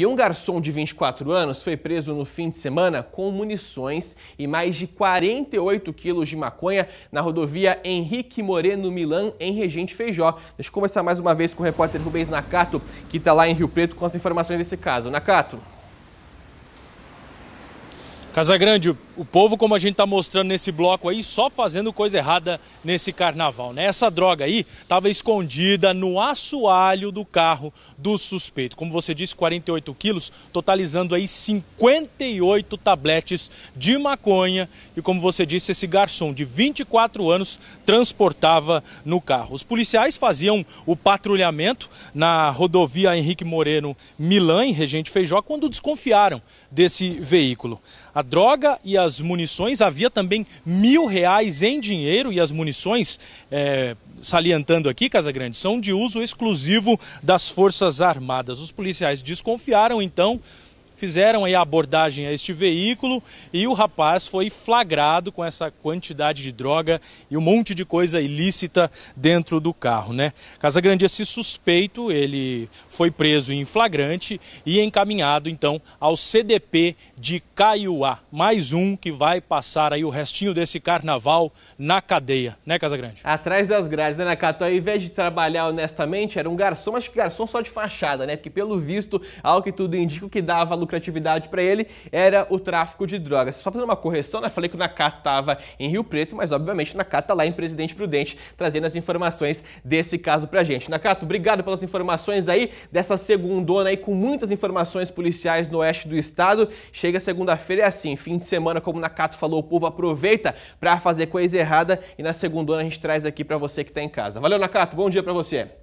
E um garçom de 24 anos foi preso no fim de semana com munições e mais de 48 quilos de maconha na rodovia Henrique Moreno Milan, em Regente Feijó. Deixa eu conversar mais uma vez com o repórter Rubens Nakato, que está lá em Rio Preto com as informações desse caso. Nakato. Casagrande, o povo, como a gente está mostrando nesse bloco aí, só fazendo coisa errada nesse carnaval, né? Essa droga aí estava escondida no assoalho do carro do suspeito. Como você disse, 48 quilos, totalizando aí 58 tabletes de maconha. E como você disse, esse garçom de 24 anos transportava no carro. Os policiais faziam o patrulhamento na rodovia Henrique Moreno Milan, em Regente Feijó, quando desconfiaram desse veículo. A droga e as munições. Havia também mil reais em dinheiro e as munições, é, salientando aqui, Casa Grande, são de uso exclusivo das Forças Armadas. Os policiais desconfiaram então fizeram a abordagem a este veículo e o rapaz foi flagrado com essa quantidade de droga e um monte de coisa ilícita dentro do carro, né? Casagrande, esse suspeito, ele foi preso em flagrante e encaminhado então ao CDP de Caiuá, mais um que vai passar aí o restinho desse carnaval na cadeia, né, Grande. Atrás das grades, né, Nakato? Ao invés de trabalhar honestamente, era um garçom, mas que garçom só de fachada, né? Porque pelo visto, ao que tudo indica, o que dava lucratividade para ele era o tráfico de drogas. Só fazendo uma correção, né? Falei que o Nakata estava em Rio Preto, mas obviamente o Nakata está lá em Presidente Prudente, trazendo as informações desse caso a gente. Nakato obrigado pelas informações aí dessa segundona aí com muitas informações policiais no oeste do estado. Chega segunda-feira é assim, fim de semana, como o Nakato falou, o povo aproveita para fazer coisa errada e na segunda a gente traz aqui para você que está em casa. Valeu, Nakato, bom dia para você.